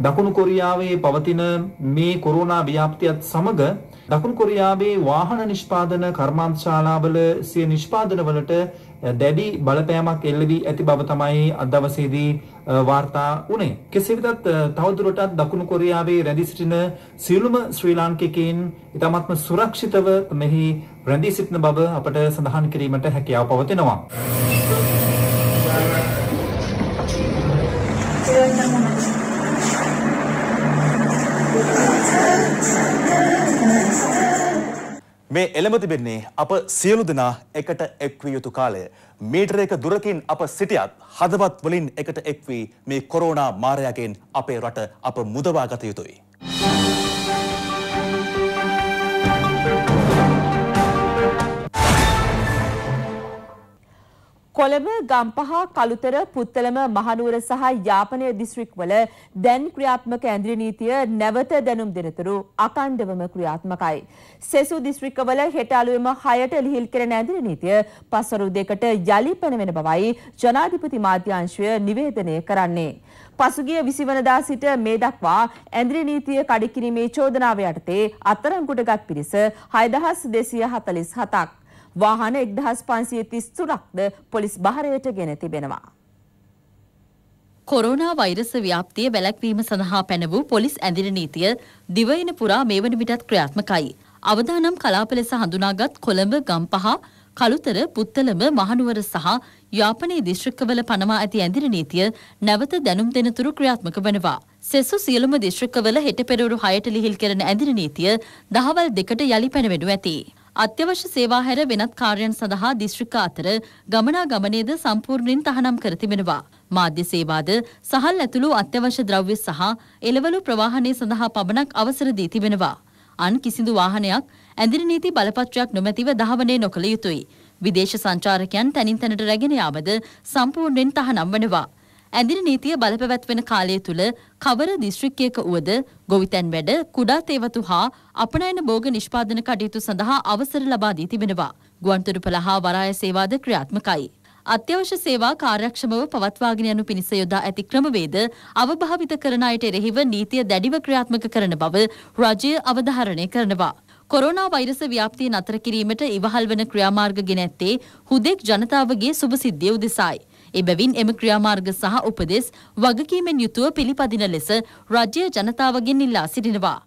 දකුණු කොරියාවේ පවතින මේ කොරෝනා ව්‍යාප්තියත් සමග දකුණු කොරියාවේ වාහන නිෂ්පාදන කර්මාන්තශාලාවල සිය නිෂ්පාදනවලට දැඩි බලපෑමක් එල්ල වී ඇති බව තමයි අද දවසේදී වාර්තා වුණේ. කෙසේ වෙතත් තවදුරටත් දකුණු කොරියාවේ රැඳී සිටින සියලුම ශ්‍රී ලාංකිකයින් ඉතාමත්ම සුරක්ෂිතව මෙහි රැඳී සිටින බව අපට සඳහන් කිරීමට හැකියාව පවතිනවා. මේ එළඹ තිබෙන්නේ අප සියලු දෙනා එකට එක්විය යුතු කාලය. මීටර එක දුරකින් අප සිටියත් හදවත් වලින් එකට එක්වී මේ කොරෝනා මාරයාගෙන් අපේ රට අප මුදවා ගත යුතුයි. කොළඹ, ගම්පහ, කළුතර, පුත්තලම, මහනුවර සහ යාපනය දිස්ත්‍රික්වල දැන් ක්‍රියාත්මක ඇඳිරි නීතිය නැවත දැනුම් දෙනතුරු අකණ්ඩවම ක්‍රියාත්මකයි. සෙසු දිස්ත්‍රික්කවල හෙට අලුයම 6ට ලිහිල් කරන ඇඳිරි නීතිය පස්වරු දෙකට යලි පැනවෙන බවයි ජනාධිපති මාධ්‍යාංශය නිවේදනය කරන්නේ. පසුගිය 20 වෙනිදා සිට මේ දක්වා ඇඳිරි නීතිය කඩකිරීමේ චෝදනාව යටතේ අත්අඩංගුවට ගත් පිරිස 6247ක් වාහන 1533ක්ද පොලිස් බහරයට ගෙන තිබෙනවා. කොරෝනා වෛරස ව්‍යාප්තිය වැළැක්වීම සඳහා පැන වූ පොලිස් ඇඳින නීතිය දිවයින පුරා මේ වන විටත් ක්‍රියාත්මකයි. අවදානම් කලාප ලෙස හඳුනාගත් කොළඹ ගම්පහ කළුතර පුත්තලඹ මහනුවර සහ යාපනයේ දිශ්‍රික්කවල පනවා ඇති ඇඳිර නීතිය නැවත දැනුම් දෙනතුරු ක්‍රියාත්මක වනවා. සෙසු සියලුම දිශ්‍රික්කවල හෙට පෙරවරු හයට ලිහිල් කරන ඇඳිර නීතිය දහවල් දෙකට යළි පැනවෙඩු ඇති. අත්‍යවශ්‍ය සේවා හැර වෙනත් කාර්යයන් සඳහා දිස්ත්‍රික්ක අතර ගමනාගමනයේද සම්පූර්ණයෙන් තහනම් කර තිබෙනවා. මාධ්‍ය සේවාද සහල් ඇතුළු අත්‍යවශ්‍ය ද්‍රව්‍ය සහ එළවලු ප්‍රවාහනය සඳහා පමණක් අවසර දී තිබෙනවා. අන් කිසිදු වාහනයක් ඇඳිරි නීති බලපත්‍රයක් නොමැතිව දහවනය නොකළ යුතුයි. විදේශ සංචාරකයන් තැනින් තැනට රැගෙන යාමද සම්පූර්ණයෙන් තහනම් වනවා. ඇඳිරි නීතිය බලපැවැත්වෙන කාලය තුළ කවර දිස්ත්‍රික්කයක වුවද ගොවිතැන් වැඩ කුඩා තේවතු හා අපනයන භෝග නිෂ්පාදන කටයුතු සඳහා අවසර ලබා දී තිබෙනවා. ගුවන්තොටුපළ හා වරාය සේවාද ක්‍රියාත්මකයි. අත්‍යවශ්‍ය සේවා කාර්යක්ෂමව පවත්වාගෙන යනු පිණිස යොදා ඇති ක්‍රමවේද අවභාවිත කරන අයට එරෙහිව නීතිය දැඩිව ක්‍රියාත්මක කරන බව රජය අවධාරණය කරනවා. කොරෝනා වෛරස ව්‍යාප්තිය නතර කිරීමට ඉවහල් වන ක්‍රියාමාර්ග ගෙන ඇත්තේ හුදෙක් ජනතාවගේ සුභසිද්ධිය උදෙසායි. එබැවින් එම ක්‍රියාමාර්ග සහ උපදෙස් වගකීමෙන් යුතුව පිළිපදින ලෙස රජ්‍ය ජනතාවගෙන් ඉල්ලා සිටිනවා.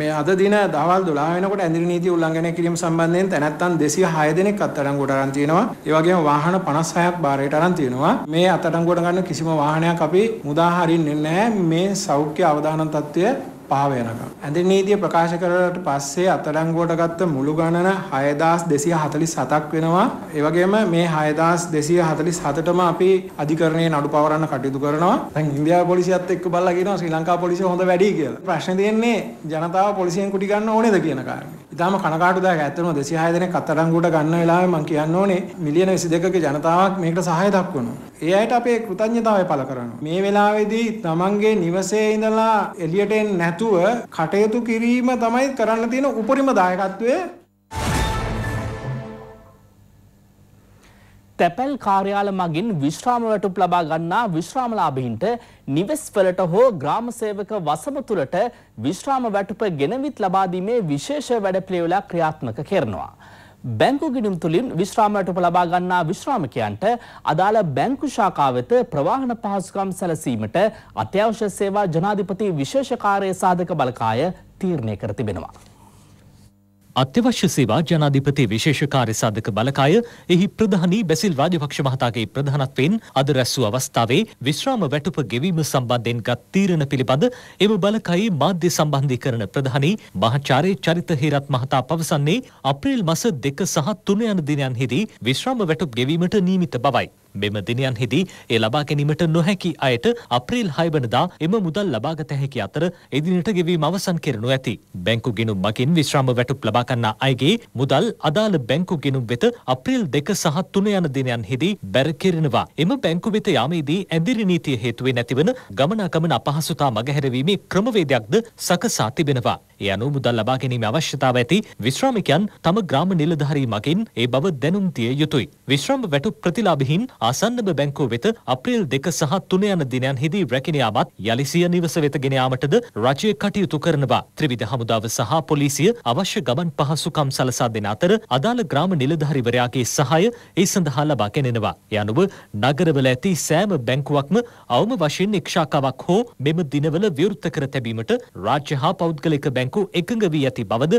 මේ අද දින දවල් 12 වෙනකොට ඇඳිරි නීති උල්ලංඝනය කිරීම සම්බන්ධයෙන් තැනැත්තන් 206 දෙනෙක් අත්අඩංගුවට අරන් තියෙනවා. ඒ වගේම වාහන 56ක් බාරයට අරන් තියෙනවා. මේ අත්අඩංගුවට ගන්න කිසිම වාහනයක් අපි මුදා හරින්නේ නැහැ. මේ සෞඛ්‍ය අවදානම් තත්ත්වය පහ වෙනකම්. ඇඳනීතිය ප්‍රකාශ කරලට පස්සේ අත්අඩංගුවට ගත්ත මුළු ගණන 6247ක් වෙනවා. ඒ වගේම මේ 6247ටම අපි අධිකරණයේ නඩු පවරන්න කටයුතු කරනවා. දැන් ඉන්දියාව පොලිසියත් එක්ක බලලා කියනවා ශ්‍රී ලංකා පොලිසිය හොඳ වැඩි කියලා. ප්‍රශ්නේ තියෙන්නේ ජනතාව පොලිසියෙන් කුටි ගන්න ඕනේද කියන කාරණේ. ඉතාම කනකාටුදායක ඇත්තම 206 දෙනෙක් අත්අඩංගුවට ගන්න වෙලාවේ මම කියන්න ඕනේ මිලියන 22ක ජනතාවක් මේකට සහාය දක්වනවා. ඒ අයට අපේ කෘතඥතාවය පළ කරනවා. මේ වෙලාවේදී තමන්ගේ නිවසේ ඉඳලා එළියට එන්නේ නැතුව කටයුතු කිරීම තමයි කරන්න තියෙන උපරිම දායකත්වය තැපැල් කාර්යාල මගින් විශ්‍රාම වැටුප් ලබා ගන්නා විශ්‍රාමලාභීන්ට නිවෙස්වලට හෝ ග්‍රාම සේවක වසම තුළට විශ්‍රාම වැටුප ගෙනවිත් ලබා දීමේ විශේෂ වැඩපිළිවෙලක් ක්‍රියාත්මක කරනවා. බැංකු ගිණුම් තුලින් විශ්‍රාම වැටුප ලබා ගන්නා විශ්‍රාමිකයන්ට අදාළ බැංකු ශාඛා වෙත ප්‍රවාහන පහසුකම් සැලසීමට අත්‍යවශ්‍ය සේවා ජනාධිපති විශේෂ කාර්ය සාධක බලකාය තීරණය කර තිබෙනවා. අත්‍යවශ්‍ය සේවා ජනාධිපති විශේෂ කාර්ය සාධක බලකාය එහි ප්‍රධානී බැසිල් රාජපක්ෂ මහතාගේ ප්‍රධානත්වයෙන් අද රැස්වූ අවස්ථාවේ විශ්‍රාම වැටුප ගෙවීම සම්බන්ධයෙන් ගත් තීරණ පිළිබඳ එම බලකායේ මාධ්‍ය සම්බන්ධීකරණ ප්‍රධානී මහාචාර්ය චරිත හේරත් මහතා පවසන්නේ අප්‍රේල් මස 2 සහ 3 යන දිනයන්හිදී විශ්‍රාම වැටුප් ගෙවීමට නියමිත බවයි. මෙම දිනයන් හිදී ඒ ලබා ගැනීමට නොහැකි අයට අප්‍රේල් 6 වනදා එම මුදල් ලබාගත හැකි අතර එදිනට ගෙවීම අවසන් කරනු ඇති. බැංකු ගිණුම් මගින් විශ්‍රාම වැටුප් ලබා ගන්නා අයගේ මුදල් අදාළ බැංකු ගිණුම් වෙත අප්‍රේල් 2 සහ 3 යන දිනයන් හිදී බැර කෙරෙනවා. එම බැංකු වෙත යාමේදී ඇඳිරි නීතිය හේතුවෙන් ඇතිවන ගමනාගමන අපහසුතා මගහැරවීමේ ක්‍රමවේදයක්ද සකසා තිබෙනවා. ඒ අනුව මුදල් ලබා ගැනීම අවශ්‍යතාව ඇති විශ්‍රාමිකයන් තම ග්‍රාම නිලධාරී මගින් ඒ බව දැනුම් දිය යුතුයි. විශ්‍රාම වැටුප් ප්‍රතිලාභිහින් ආසන්නම බැංකුව වෙත අප්‍රේල් 2 සහ 3 යන දිනයන්හිදී රැකින යාමත් යලි සිය නිවස වෙත ගෙන යාමටද රජය කටයුතු කරනවා. ත්‍රිවිධ හමුදාව සහ පොලිසිය අවශ්‍ය ගමන් පහසුකම් සලසා දෙන අතර අදාළ ග්‍රාම නිලධාරිවරයාගේ සහාය ඒ සඳහා ලබා ගැනෙනවා. ඒ අනුව නගරවල ඇති සෑම බැංකුවක්ම අවම වශයෙන් එක්ශාකාවක් හෝ මෙම දිනවල විවෘත කර තැබීමට රාජ්‍ය හා පෞද්ගලික බැංකු බැංකු එකඟ වී ඇති බවද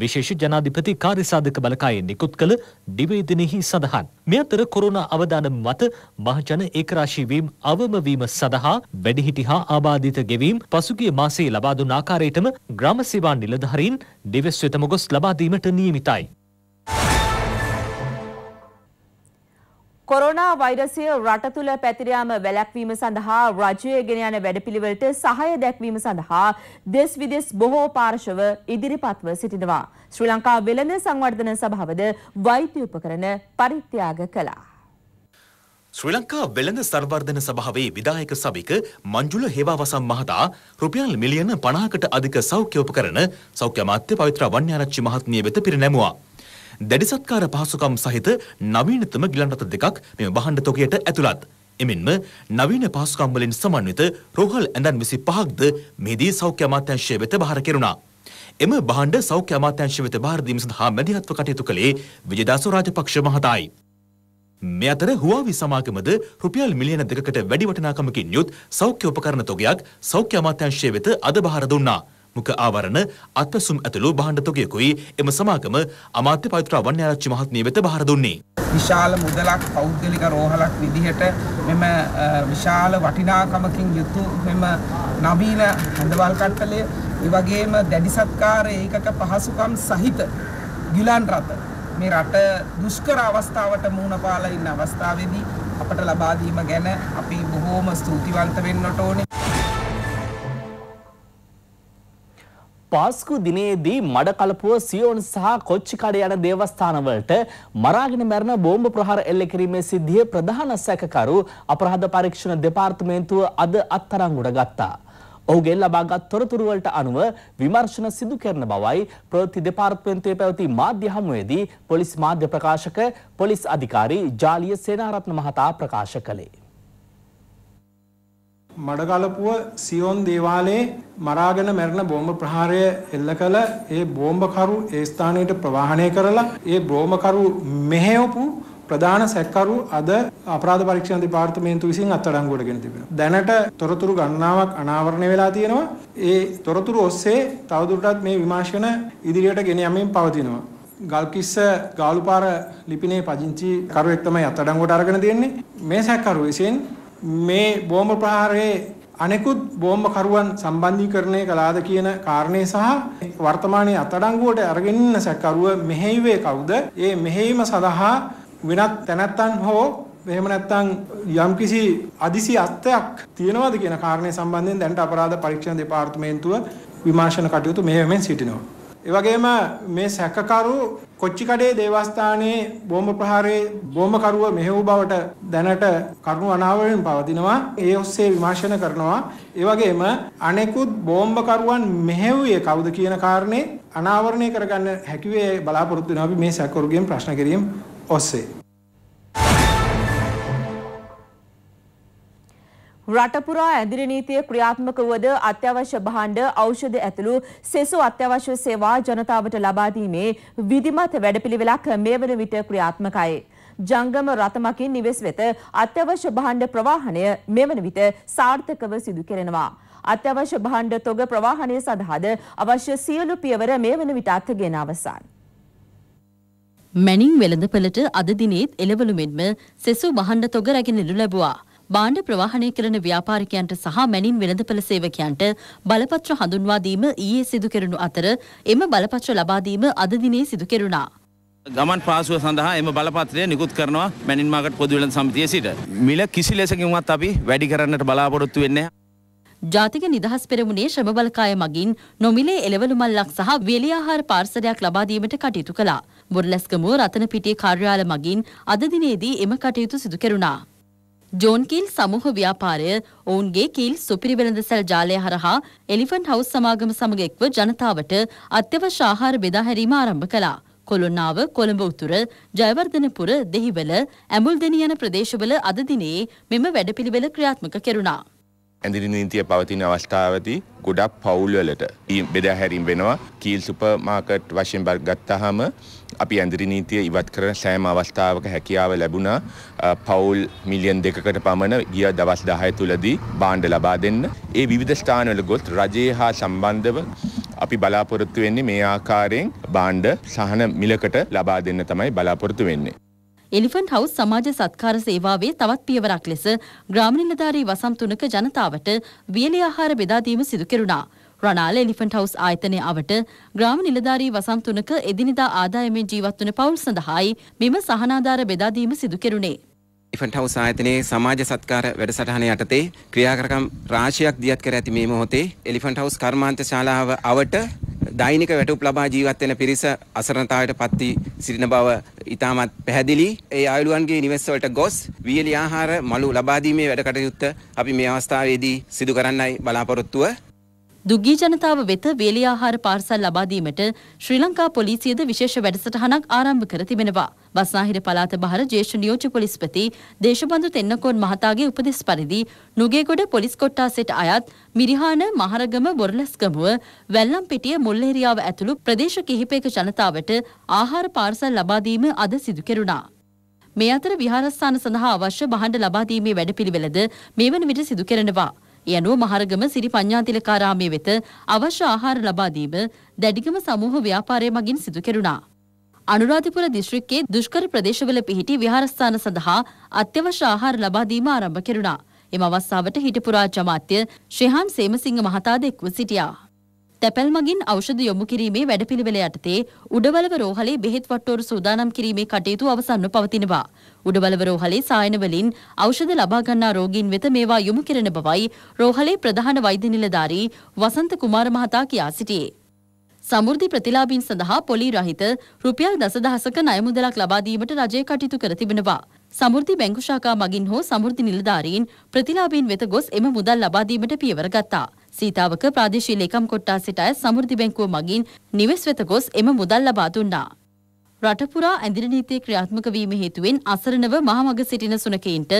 විශේෂ ජනාධිපති කාර්යසාධක බලකායේ නිකුත් කළ නිවේදනයෙහි සඳහන්. මේ අතර කොරෝනා අවදානම මත මහජන ඒකරාශී වීම අවම වීම සඳහා වැඩිහිටි හා ආබාධිත ගෙවීම් පසුගිය මාසයේ ලබා දුන් ආකාරයටම ග්‍රාම සේවා නිලධාරීන් දෙවස් වෙතම ගොස් ලබා දීමට නියමිතයි. කොරෝනා වෛරසය රට තුළ පැතිර යාම වැළැක්වීම සඳහා රජය ගෙන යන වැඩපිළිවෙලට සහාය දැක්වීම සඳහා දෙස් විදෙස් බොහෝ පාර්ශව ඉදිරිපත්ව සිටිනවා. ශ්‍රී ලංකා වෙළඳ සංවර්ධන සභාවද වෛද්‍ය උපකරණ පරිත්‍යාග කළා. ශ්‍රී ලංකා වෙළඳ සංවර්ධන සභාවේ විධායක සභික මංජුල හේවාවසම් මහතා රුපියල් මිලියන 50කට අධික සෞඛ්‍ය උපකරණ සෞඛ්‍ය අමාත්‍ය පවිත්‍ර වන්‍යාරච්චි මහත්මිය වෙත පිරිනැමුවා. දැඩි සත්කාර පහසුකම් සහිත නවීනතම ගිලන් රථ දෙකක් මෙම බහණ්ඩ තොගයට ඇතුළත්. එමෙන්ම නවීන පහසුකම් වලින් සමන්විත රෝහල් ඇඳන් 25ක්ද මෙහිදී සෞඛ්‍ය අමාත්‍යාංශය වෙත බහර කෙරුණා. එම බහණ්ඩ සෞඛ්‍ය අමාත්‍යාංශය වෙත බහර දීම සඳහා මැදිහත්ව කටයුතු කළේ විජේදාස රාජපක්ෂ මහතායි. මේ අතර හුවාවි සමාගමද රුපියල් මිලියන දෙකකට වැඩි වටිනාකමකින් යුත් සෞඛ්‍ය උපකරණ තොගයක් සෞඛ්‍ය අමාත්‍යාංශය වෙත අද බහර දුන්නා. මුඛ ආවරණ අත්පසුම් ඇතුළු භාණ්ඩ තොගයකුයි එම සමාගම අමාත්‍ය පවිත්‍ර වන්‍යාරච්චි මහත්මිය වෙත බහර දුන්නේ. විශාල මුදලක් පෞද්ගලික රෝහලක් විදිහට මෙම විශාල වටිනාකමකින් යුතු මෙම නවීන හඳවල් කට්ටලය ඒ වගේම දැඩි සත්කාර ඒකක පහසුකම් සහිත ගිලන් රට මේ රට දුෂ්කර අවස්ථාවට මුහුණ පාලා ඉන්න අවස්ථාවේදී අපට ලබා ගැන අපි බොහෝම ස්තුතිවන්ත වෙන්නට ඕනේ. පාස්කු දිනේදී මඩ කලපුව සියෝන් සහ කොච්චිකඩ යන දේවස්ථානවලට මරාගෙන මැරෙන බෝම්බ ප්‍රහාර එල්ල කිරීමේ සිද්ධිය ප්‍රධාන සැකකරු අපරාධ පරීක්ෂණ දෙපාර්තමේන්තුව අද අත්අඩංගුවට ගත්තා. ඔහුගෙන් ලබාගත් තොරතුරු වලට අනුව විමර්ශන සිදු කරන බවයි ප්‍රවෘත්ති දෙපාර්තමේන්තුවේ පැවති මාධ්‍ය හමුවේදී පොලිස් මාධ්‍ය ප්‍රකාශක පොලිස් අධිකාරී ජාලිය සේනාරත්න මහතා ප්‍රකාශ කළේ. මඩගලපුව සියොන් දේවාලයේ මරාගෙන මැරෙන බෝම්බ ප්‍රහාරය එල්ල කළ ඒ බෝම්බකරු ඒ ස්ථානයට ප්‍රවාහණය කරලා ඒ බෝම්බකරු මෙහෙවපු ප්‍රධාන සැකකරු අද අපරාධ පරීක්ෂණ දෙපාර්තමේන්තුව විසින් අත්අඩංගුවට ගෙන තිබෙනවා. දැනට තොරතුරු ගණනාවක් අනාවරණය වෙලා තියෙනවා. ඒ තොරතුරු ඔස්සේ තවදුරටත් මේ විමර්ශන ඉදිරියට ගෙන යමින් පවතිනවා. ගල්කිස්ස ගාලුපාර ලිපිනේ පදිංචි කරුවෙක් තමයි අත්අඩංගුවට අරගෙන තියෙන්නේ. මේ සැකකරු විසින් මේ බෝම්බ ප්‍රහාරයේ අනෙකුත් බෝම්බ කරුවන් සම්බන්ධීකරණය කළාද කියන කාරණය සහ වර්තමානයේ අත්අඩංගුවට අරගෙන ඉන්න සැකකරුව මෙහෙයුවේ කවුද? ඒ මෙහෙයීම සඳහා වෙනත් තැනැත්තන් හෝ එහෙම නැත්නම් යම්කිසි අදිසි අත්යක් තියෙනවද කියන කාරණය සම්බන්ධයෙන් දැනට අපරාධ පරීක්ෂණ දෙපාර්තමේන්තුව විමර්ශන කටයුතු මෙහෙමෙන් සිටිනවා. ඒ වගේම මේ සැකකරු කොච්චිකඩේ දේවස්ථානයේ බෝම්බ ප්‍රහාරයේ බෝම්බකරුව මෙහෙවූ බවට දැනට කරුණු අනාවරණයෙන් පවතිනවා. ඒ ඔස්සේ විමර්ශන කරනවා. ඒ වගේම අනෙකුත් බෝම්බකරුවන් මෙහෙව්වේ කවුද කියන කාරණේ අනාවරණය කරගන්න හැකිවේ බලාපොරොත්තු වෙනවා අපි මේ සැකකරුගෙන් ප්‍රශ්න කිරීම ඔස්සේ. රටපුරා ඇඳිරි නීතිය ක්‍රියාත්මක වුවද අත්‍යවශ්‍ය භාණ්ඩ ඖෂධ ඇතුළු සෙසු අත්‍යවශ්‍ය සේවා ජනතාවට ලබා දීමේ විධිමත් වැඩපිළිවෙලක් මේ වන විට ක්‍රියාත්මකයි. ජංගම රථමකින් නිවෙස් වෙත අත්‍යවශ්‍ය භාණ්ඩ ප්‍රවාහණය මෙවන විට සාර්ථකව සිදු කෙරෙනවා. අත්‍යවශ්‍ය භාණ්ඩ තොග ප්‍රවාහණය සඳහාද අවශ්‍ය සියලු පියවර මේ වන විට අත්ගෙන අවසන්. මැනිින් වෙළඳපලට අද දිනේත් එළවලු මෙන්ම සෙසු බහණ්ඩ තොග රැගෙනලු ලැබවා. භාණ්ඩ ප්‍රවාහනය කරන ව්‍යාපාරිකයන්ට සහ මැනින් වෙළඳපළ සේවකයන්ට බලපත්‍ර හඳුන්වා දීම ඊයේ සිදු කෙරුණු අතර එම බලපත්‍ර ලබා දීම අද දිනේ සිදු කෙරුණා. ගමන් පාසුව සඳහා එම බලපත්‍රය නිකුත් කරනවා මැනින් මාකට් පොදු වෙළඳ සමිතියේ සිට. මිල කිසි ලෙසකින්වත් අපි වැඩි කරන්නට බලාපොරොත්තු වෙන්නේ ජාතික නිදහස් පෙරමුණේ ශ්‍රම බලකාය මගින් නොමිලේ එළවලු මල්ලක් සහ වෙලි ආහාර පාර්සලයක් ලබා දීමට කටයුතු කළා. බොරලැස්ගමුව රතනපිටියේ කාර්යාල මගින් අද දිනේදී එම කටයුතු සිදු කෙරුණා. ජෝන් කීල් සමූහ ව්‍යාපාරය ඔවුන්ගේ කීල් සුපිරි වෙළඳසැල් ජාලය හරහා එලිෆන්ට් හවුස් සමාගම සමග එක්ව ජනතාවට අත්‍යවශ්‍ය ආහාර බෙදා හැරීම ආරම්භ කළා. කොළොන්නාව, කොළඹ උතුර, ජයවර්ධනපුර, දෙහිවල, ඇඹුල්දෙණිය යන ප්‍රදේශවල අද දිනේ මෙම වැඩපිළිවෙල ක්‍රියාත්මක කෙරුණා. ඇඳරි නීතිය පවතින අවස්ථාවති ගොඩක් පවුල්වලට බෙදා හැරීම් වෙනවා කීල් සුපර් මාකට් වශයෙන් ගත්තාහම අපි ඇඳරි නීතිය ඉවත් කරන සෑම අවස්ථාවක හැකියාව ලැබුණා පවුල් මිලියන් දෙකකට පමණ ගිය දවස් 10 තුලදී බාණ්ඩ ලබා දෙන්න. ඒ විවිධ ස්ථානවල ගොත් රජයේ හා සම්බන්ධව අපි බලාපොරොත්තු වෙන්නේ මේ ආකාරයෙන් බාණ්ඩ සහන මිලකට ලබා දෙන්න තමයි බලාපොරොත්තු වෙන්නේ. එලිෆන්ට් හවුස් සමාජ සත්කාර සේවාවේ තවත් පියවරක් ලෙස ග්‍රාම නිලධාරී වසම් තුනක ජනතාවට වියලි ආහාර බෙදා දීම සිදු කෙරුණා. රණාල එලිෆන්ට් හවුස් ආයතනයේ අවට ග්‍රාම නිලධාරී වසම් තුනක එදිනෙදා ආදායමෙන් ජීවත් වන පවුල් සඳහායි බිම සහනාධාර බෙදා දීම සිදු කෙරුණේ. ඉෆන්ට හවුස් ආයතනයේ සමාජ සත්කාර වැඩසටහන යටතේ ක්‍රියාකාරකම් රාශියක් දියත් කර ඇති මේ මොහොතේ එලිෆන්ට් හවුස් කර්මාන්ත ශාලාව අවට දෛනික වැටුප් ලබා ජීවත් වෙන පිරිස අසරණතාවයට පත් වී සිටින බව ඉතාමත් පැහැදිලි. ඒ ආයුළුවන්ගේ නිවෙස් වලට ගොස් වියලි ආහාර මළු ලබා දීමේ වැඩ කටයුත්ත අපි මේ අවස්ථාවේදී සිදු කරන්නයි බලාපොරොත්තුව. දුගී ජනතාව වෙත වේලි ආහාර පාර්සල් ලබා දීමට ශ්‍රී ලංකා පොලිසියද විශේෂ වැඩසටහනක් ආරම්භ කර තිබෙනවා. බස්නාහිර පළාත බහර ජ්‍යෙෂ්ඨ නියෝජ්‍ය පොලිස්පති දේශබන්දු තෙන්නකෝන් මහතාගේ උපදෙස් පරිදි නුගේගොඩ පොලිස් කොට්ටාසයට අයත් මිරිහාන මහරගම බොරලස්ගමුව වැල්ලම්පිටිය මුල්ලේරියාව ඇතුළු ප්‍රදේශ කිහිපයක ජනතාවට ආහාර පාර්සල් ලබා දීම අද සිදු කෙරුණා. මේ අතර විහාරස්ථාන සඳහා අවශ්‍ය බහඬ ලබා දීමේ වැඩපිළිවෙලද මේ වන විට සිදු කෙරෙනවා. යනුව මහරගම සිරි පඤ්ඤාතිලකාරාමයේ වෙත අවශ්‍ය ආහාර ලබා දීම දැඩිගම සමූහ ව්‍යාපාරය මගින් සිදු කෙරුණා. අනුරාධපුර දිස්ත්‍රික්කයේ දුෂ්කර ප්‍රදේශවල පිහිටි විහාරස්ථාන සඳහා අත්‍යවශ්‍ය ආහාර ලබා දීම ආරම්භ කෙරුණා. එම අවස්ථාවට හිටපු රාජ්‍ය අමාත්‍ය ශ්‍රීහාන් සේමසිංහ මහතා දෙක්ව සිටියා. තැපැල් මගින් ඖෂධ යොමු කිරීමේ වැඩපිළිවෙල යටතේ උඩවලව රෝහලේ බෙහෙත් වට්ටෝරු සූදානම් කිරීමේ කටයුතු අවසන්ව පවතිනවා. උඩවලව රෝහලේ සායන වලින් ඖෂධ ලබා ගන්නා රෝගීන් වෙත මේවා යොමු කරන බවයි රෝහලේ ප්‍රධාන වෛද්‍ය නිලධාරී වසන්ත කුමාර මහතා කියා සිටියේ. සමෘද්ධි ප්‍රතිලාභීන් සඳහා පොලී රහිත රුපියල් දසදහසක ණය මුදලක් ලබා දීමට රජය කටයුතු කර තිබෙනවා. සමෘද්ධි බැංකු ශාඛා මගින් හෝ සමෘද්ධි නිලධාරීන් ප්‍රතිලාභීන් වෙත ගොස් එම මුදල් ලබා දීමට පියවර ගත්තා. සීතාවක ප්‍රාදේශීය ලේකම් කොට්ටාසට අය සමෘද්ධි බැංකුව මගින් නිවෙස් වෙත ගොස් එම මුදල් ලබා දුන්නා. රටපුරා ඇඳිර නීතිය ක්‍රියාත්මක වීම හේතුවෙන් අසරණව මහමග සිටින සුනකයින්ට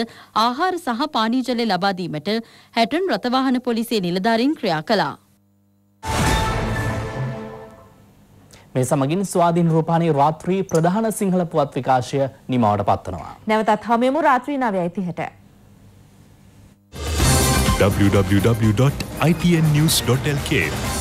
ආහාර සහ පානීය ජලය ලබා දීමට හැටන් රථවාහන පොලිසිය නිලධාරීන් ක්‍රියා කළා. මේ සමගින් ස්වාධීන රූපානයේ රාත්‍රී ප්‍රධාන සිංහල පුවත් විකාශය නිමවට පත්වනවා. නැවතත් හමෙමු රාත්‍රී 9:30ට. www.ipnnews.lk